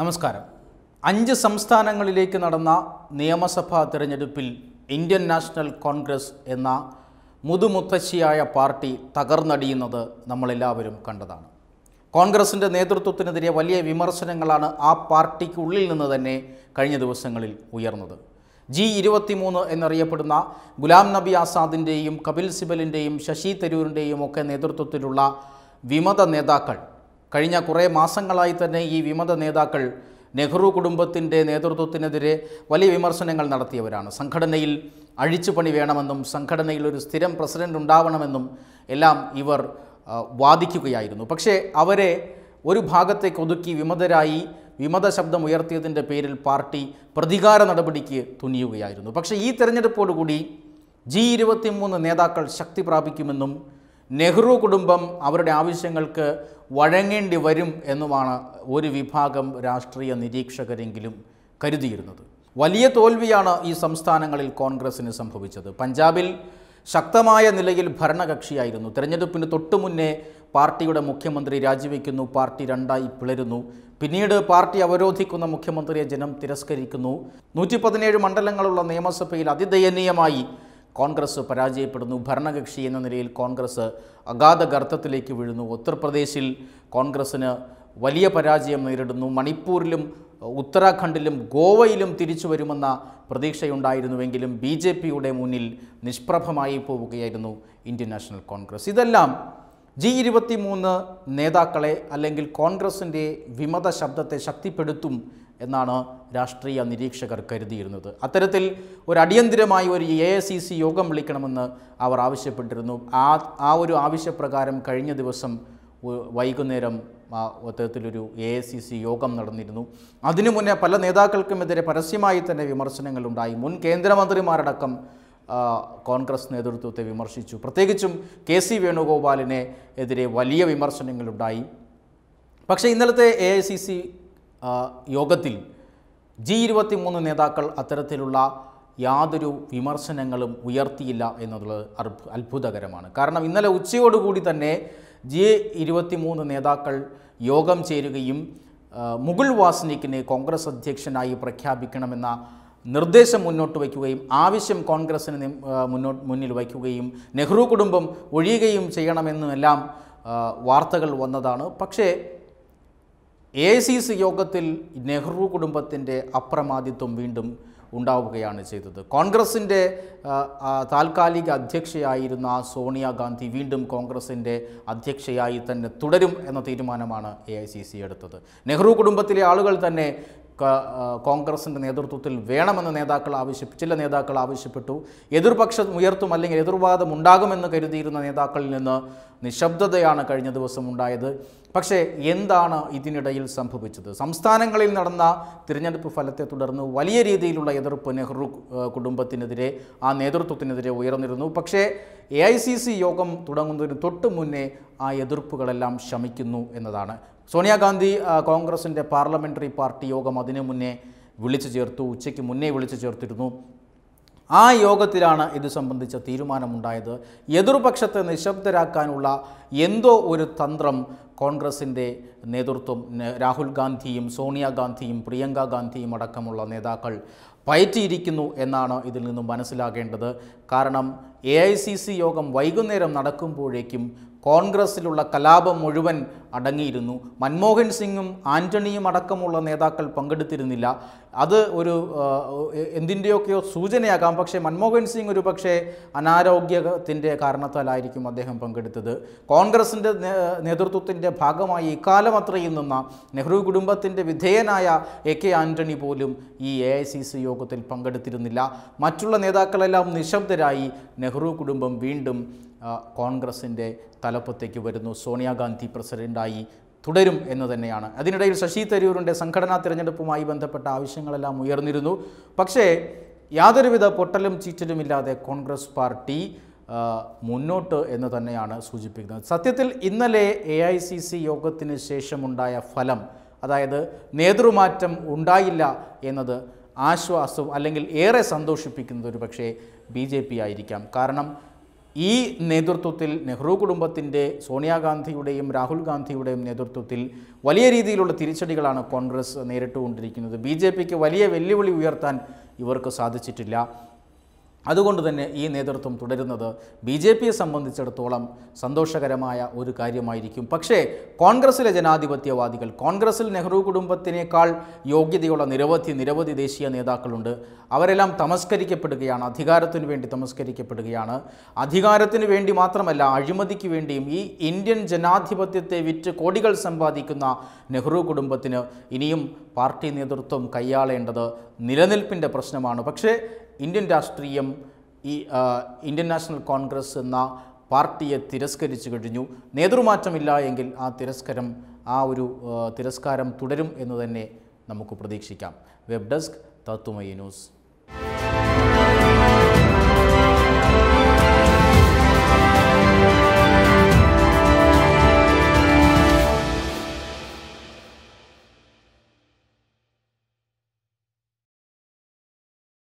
നമസ്കാരം അഞ്ച് സംസ്ഥാനങ്ങളിലേക്ക് നടന്ന നിയമസഭാ തിരഞ്ഞെടുപ്പിൽ ഇന്ത്യൻ നാഷണൽ കോൺഗ്രസ് എന്ന മുതുമുത്തശ്ശിയായ പാർട്ടി തകർന്നടിയുന്നത് നമ്മളെല്ലാവരും കണ്ടതാണ് കോൺഗ്രസിൻ്റെ നേതൃത്വത്തിനെതിരെ വലിയ വിമർശനങ്ങളാണ് ആ പാർട്ടിക്കുള്ളിൽ നിന്ന് തന്നെ കഴിഞ്ഞ ദിവസങ്ങളിൽ ഉയർന്നത് ജി ഇരുപത്തിമൂന്ന് എന്നറിയപ്പെടുന്ന ഗുലാം നബി ആസാദിൻ്റെയും കപിൽ സിബലിൻ്റെയും ശശി തരൂരിൻ്റെയും ഒക്കെ നേതൃത്വത്തിലുള്ള വിമത നേതാക്കൾ കഴിഞ്ഞ കുറേ മാസങ്ങളായി തന്നെ ഈ വിമത നേതാക്കൾ നെഹ്റു കുടുംബത്തിൻ്റെ നേതൃത്വത്തിനെതിരെ വലിയ വിമർശനങ്ങൾ നടത്തിയവരാണ് സംഘടനയിൽ അഴിച്ചുപണി വേണമെന്നും സംഘടനയിൽ ഒരു സ്ഥിരം പ്രസിഡന്റ് ഉണ്ടാവണമെന്നും എല്ലാം ഇവർ വാദിക്കുകയായിരുന്നു പക്ഷേ അവരെ ഒരു ഭാഗത്തേക്ക് ഒതുക്കി വിമതരായി വിമത ശബ്ദം ഉയർത്തിയതിൻ്റെ പേരിൽ പാർട്ടി പ്രതികാര നടപടിക്ക് തുനിയുകയായിരുന്നു പക്ഷേ ഈ തെരഞ്ഞെടുപ്പോടുകൂടി ജി ഇരുപത്തിമൂന്ന് നേതാക്കൾ ശക്തി പ്രാപിക്കുമെന്നും നെഹ്റു കുടുംബം അവരുടെ ആവശ്യങ്ങൾക്ക് വഴങ്ങേണ്ടി വരും എന്നുമാണ് ഒരു വിഭാഗം രാഷ്ട്രീയ നിരീക്ഷകരെങ്കിലും കരുതിയിരുന്നത് വലിയ തോൽവിയാണ് ഈ സംസ്ഥാനങ്ങളിൽ കോൺഗ്രസിന് സംഭവിച്ചത് പഞ്ചാബിൽ ശക്തമായ നിലയിൽ ഭരണകക്ഷിയായിരുന്നു തെരഞ്ഞെടുപ്പിന് തൊട്ടു മുന്നേ പാർട്ടിയുടെ മുഖ്യമന്ത്രി രാജിവെക്കുന്നു പാർട്ടി രണ്ടായി പിളരുന്നു പിന്നീട് പാർട്ടി അവരോധിക്കുന്ന മുഖ്യമന്ത്രിയെ ജനം തിരസ്കരിക്കുന്നു നൂറ്റി പതിനേഴ് മണ്ഡലങ്ങളുള്ള നിയമസഭയിൽ അതിദയനീയമായി കോൺഗ്രസ് പരാജയപ്പെടുന്നു ഭരണകക്ഷി എന്ന നിലയിൽ കോൺഗ്രസ് അഗാധ ഗർത്തത്തിലേക്ക് വീഴുന്നു ഉത്തർപ്രദേശിൽ കോൺഗ്രസ്സിന് വലിയ പരാജയം നേരിടുന്നു മണിപ്പൂരിലും ഉത്തരാഖണ്ഡിലും ഗോവയിലും തിരിച്ചു വരുമെന്ന പ്രതീക്ഷയുണ്ടായിരുന്നുവെങ്കിലും ബി ജെ പിയുടെ മുന്നിൽ നിഷ്പ്രഭമായി പോവുകയായിരുന്നു ഇന്ത്യൻ നാഷണൽ കോൺഗ്രസ് ഇതെല്ലാം ജി ഇരുപത്തി മൂന്ന് നേതാക്കളെ അല്ലെങ്കിൽ കോൺഗ്രസിൻ്റെ വിമത ശബ്ദത്തെ ശക്തിപ്പെടുത്തും എന്നാണ് രാഷ്ട്രീയ നിരീക്ഷകർ കരുതിയിരുന്നത് അത്തരത്തിൽ ഒരു അടിയന്തിരമായി ഒരു എ ഐ സി സി യോഗം വിളിക്കണമെന്ന് അവർ ആവശ്യപ്പെട്ടിരുന്നു ആ ആ ഒരു ആവശ്യപ്രകാരം കഴിഞ്ഞ ദിവസം വൈകുന്നേരം അത്തരത്തിലൊരു എ ഐ സി സി യോഗം നടന്നിരുന്നു അതിനു മുന്നേ പല നേതാക്കൾക്കുമെതിരെ പരസ്യമായി തന്നെ വിമർശനങ്ങളുണ്ടായി മുൻ കേന്ദ്രമന്ത്രിമാരടക്കം കോൺഗ്രസ് നേതൃത്വത്തെ വിമർശിച്ചു പ്രത്യേകിച്ചും കെ സി വേണുഗോപാലിനെ എതിരെ വലിയ വിമർശനങ്ങളുണ്ടായി പക്ഷേ ഇന്നലത്തെ എ ഐ സി സി യോഗത്തിൽ ജി ഇരുപത്തി മൂന്ന് നേതാക്കൾ അത്തരത്തിലുള്ള യാതൊരു വിമർശനങ്ങളും ഉയർത്തിയില്ല എന്നുള്ളത് അത്ഭുതകരമാണ് കാരണം ഇന്നലെ ഉച്ചയോടുകൂടി തന്നെ ജി ഇരുപത്തി മൂന്ന് നേതാക്കൾ യോഗം ചേരുകയും മുകുൾ വാസ്നിക്കിനെ കോൺഗ്രസ് അധ്യക്ഷനായി പ്രഖ്യാപിക്കണമെന്ന നിർദ്ദേശം മുന്നോട്ട് വയ്ക്കുകയും ആവശ്യം കോൺഗ്രസ്സിന് മുന്നോട്ട് മുന്നിൽ വയ്ക്കുകയും നെഹ്റു കുടുംബം ഒഴിയുകയും ചെയ്യണമെന്നുമെല്ലാം വാർത്തകൾ വന്നതാണ് പക്ഷേ എ സി സി യോഗത്തിൽ നെഹ്റു കുടുംബത്തിൻ്റെ അപ്രമാദിത്വം വീണ്ടും ഉണ്ടാവുകയാണ് ചെയ്തത് കോൺഗ്രസിൻ്റെ താൽക്കാലിക അധ്യക്ഷയായിരുന്ന സോണിയാഗാന്ധി വീണ്ടും കോൺഗ്രസിൻ്റെ അധ്യക്ഷയായി തന്നെ തുടരും എന്ന തീരുമാനമാണ് എ ഐ സി സി എടുത്തത് നെഹ്റു കുടുംബത്തിലെ ആളുകൾ തന്നെ കോൺഗ്രസിൻ്റെ നേതൃത്വത്തിൽ വേണമെന്ന് നേതാക്കൾ ആവശ്യപ്പെട്ടു ചില നേതാക്കൾ ആവശ്യപ്പെട്ടു എതിർപക്ഷം ഉയർത്തും അല്ലെങ്കിൽ എതിർവാദം ഉണ്ടാകുമെന്ന് കരുതിയിരുന്ന നേതാക്കളിൽ നിന്ന് നിശബ്ദതയാണ് കഴിഞ്ഞ ദിവസം ഉണ്ടായത് പക്ഷേ എന്താണ് ഇതിനിടയിൽ സംഭവിച്ചത് സംസ്ഥാനങ്ങളിൽ നടന്ന തിരഞ്ഞെടുപ്പ് ഫലത്തെ തുടർന്ന് വലിയ രീതിയിലുള്ള എതിർപ്പ് നെഹ്റു കുടുംബത്തിനെതിരെ ആ നേതൃത്വത്തിനെതിരെ ഉയർന്നിരുന്നു പക്ഷേ എ ഐ സി സി യോഗം തുടങ്ങുന്നതിന് തൊട്ട് മുന്നേ ആ എതിർപ്പുകളെല്ലാം ശമിക്കുന്നു എന്നതാണ് സോണിയാഗാന്ധി കോൺഗ്രസിൻ്റെ പാർലമെൻ്ററി പാർട്ടി യോഗം അതിനു മുന്നേ വിളിച്ചു ചേർത്തു ഉച്ചയ്ക്ക് മുന്നേ വിളിച്ചു ചേർത്തിരുന്നു ആ യോഗത്തിലാണ് ഇത് സംബന്ധിച്ച തീരുമാനമുണ്ടായത് എതിർപക്ഷത്തെ നിശബ്ദരാക്കാനുള്ള എന്തോ ഒരു തന്ത്രം കോൺഗ്രസിൻ്റെ നേതൃത്വം രാഹുൽ ഗാന്ധിയും സോണിയാഗാന്ധിയും പ്രിയങ്ക ഗാന്ധിയും അടക്കമുള്ള നേതാക്കൾ പയറ്റിയിരിക്കുന്നു എന്നാണ് ഇതിൽ നിന്നും മനസ്സിലാകേണ്ടത് കാരണം എ യോഗം വൈകുന്നേരം നടക്കുമ്പോഴേക്കും കോൺഗ്രസ്സിലുള്ള കലാപം മുഴുവൻ അടങ്ങിയിരുന്നു മൻമോഹൻ സിംഗും ആൻ്റണിയും അടക്കമുള്ള നേതാക്കൾ പങ്കെടുത്തിരുന്നില്ല അത് ഒരു എന്തിൻ്റെയൊക്കെയോ സൂചനയാകാം പക്ഷേ മൻമോഹൻ സിംഗ് ഒരു പക്ഷേ അനാരോഗ്യത്തിൻ്റെ കാരണത്താലായിരിക്കും അദ്ദേഹം പങ്കെടുത്തത് കോൺഗ്രസിൻ്റെ നേതൃത്വത്തിൻ്റെ ഭാഗമായി ഇക്കാലം അത്രയും നിന്ന നെഹ്റു കുടുംബത്തിൻ്റെ വിധേയനായ എ കെ ആൻ്റണി പോലും ഈ എ ഐ സി സി യോഗത്തിൽ പങ്കെടുത്തിരുന്നില്ല മറ്റുള്ള നേതാക്കളെല്ലാം നിശബ്ദരായി നെഹ്റു കുടുംബം വീണ്ടും കോൺഗ്രസിൻ്റെ തലപ്പത്തേക്ക് വരുന്നു സോണിയാഗാന്ധി പ്രസിഡൻ്റ് ഉണ്ടായി തുടരും എന്ന് തന്നെയാണ് അതിനിടയിൽ ശശി തരൂരിൻ്റെ സംഘടനാ തിരഞ്ഞെടുപ്പുമായി ബന്ധപ്പെട്ട ആവശ്യങ്ങളെല്ലാം ഉയർന്നിരുന്നു പക്ഷേ യാതൊരുവിധ പൊട്ടലും ചീറ്റലും ഇല്ലാതെ കോൺഗ്രസ് പാർട്ടി മുന്നോട്ട് എന്ന് തന്നെയാണ് സൂചിപ്പിക്കുന്നത് സത്യത്തിൽ ഇന്നലെ എ ഐ സി സി യോഗത്തിന് ശേഷമുണ്ടായ ഫലം അതായത് നേതൃമാറ്റം ഉണ്ടായില്ല എന്നത് ആശ്വാസവും അല്ലെങ്കിൽ ഏറെ സന്തോഷിപ്പിക്കുന്നത് ഒരു പക്ഷേ ബി ജെ പി ആയിരിക്കാം കാരണം ഈ നേതൃത്വത്തിൽ നെഹ്റു കുടുംബത്തിൻ്റെ സോണിയാഗാന്ധിയുടെയും രാഹുൽ ഗാന്ധിയുടെയും നേതൃത്വത്തിൽ വലിയ രീതിയിലുള്ള തിരിച്ചടികളാണ് കോൺഗ്രസ് നേരിട്ടുകൊണ്ടിരിക്കുന്നത് ബി വലിയ വെല്ലുവിളി ഉയർത്താൻ ഇവർക്ക് സാധിച്ചിട്ടില്ല അതുകൊണ്ട് തന്നെ ഈ നേതൃത്വം തുടരുന്നത് ബി ജെ പിയെ സംബന്ധിച്ചിടത്തോളം സന്തോഷകരമായ ഒരു കാര്യമായിരിക്കും പക്ഷേ കോൺഗ്രസിലെ ജനാധിപത്യവാദികൾ കോൺഗ്രസിൽ നെഹ്റു കുടുംബത്തിനേക്കാൾ യോഗ്യതയുള്ള നിരവധി നിരവധി ദേശീയ നേതാക്കളുണ്ട് അവരെല്ലാം തമസ്കരിക്കപ്പെടുകയാണ് അധികാരത്തിനു വേണ്ടി തമസ്കരിക്കപ്പെടുകയാണ് അധികാരത്തിനു വേണ്ടി മാത്രമല്ല അഴിമതിക്ക് വേണ്ടിയും ഈ ഇന്ത്യൻ ജനാധിപത്യത്തെ വിറ്റ് കോടികൾ സമ്പാദിക്കുന്ന നെഹ്റു കുടുംബത്തിന് ഇനിയും പാർട്ടി നേതൃത്വം കൈയാളേണ്ടത് നിലനിൽപ്പിൻ്റെ പ്രശ്നമാണ് പക്ഷേ ഇന്ത്യൻ രാഷ്ട്രീയം ഈ ഇന്ത്യൻ നാഷണൽ കോൺഗ്രസ് എന്ന പാർട്ടിയെ തിരസ്കരിച്ചു കഴിഞ്ഞു നേതൃമാറ്റമില്ല എങ്കിൽ ആ തിരസ്കരം ആ ഒരു തിരസ്കാരം തുടരും എന്ന് തന്നെ നമുക്ക് പ്രതീക്ഷിക്കാം വെബ് ഡെസ്ക് തത്തുമയി ന്യൂസ്